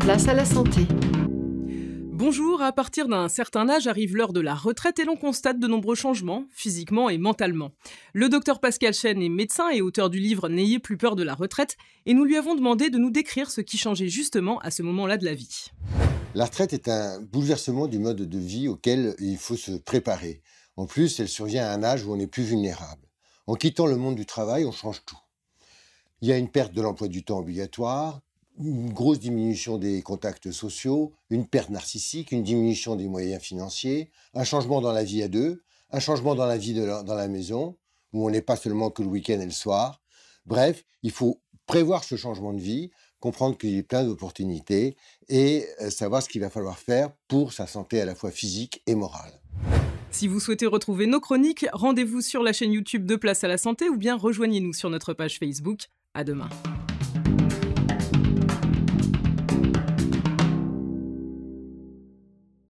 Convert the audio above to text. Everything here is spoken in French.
place, à la santé. Bonjour, à partir d'un certain âge arrive l'heure de la retraite et l'on constate de nombreux changements, physiquement et mentalement. Le docteur Pascal Chen est médecin et auteur du livre N'ayez plus peur de la retraite et nous lui avons demandé de nous décrire ce qui changeait justement à ce moment-là de la vie. La retraite est un bouleversement du mode de vie auquel il faut se préparer. En plus, elle survient à un âge où on est plus vulnérable. En quittant le monde du travail, on change tout. Il y a une perte de l'emploi du temps obligatoire, une grosse diminution des contacts sociaux, une perte narcissique, une diminution des moyens financiers, un changement dans la vie à deux, un changement dans la vie de dans la maison, où on n'est pas seulement que le week-end et le soir. Bref, il faut prévoir ce changement de vie, comprendre qu'il y a plein d'opportunités et euh, savoir ce qu'il va falloir faire pour sa santé à la fois physique et morale. Si vous souhaitez retrouver nos chroniques, rendez-vous sur la chaîne YouTube de Place à la Santé ou bien rejoignez-nous sur notre page Facebook. À demain.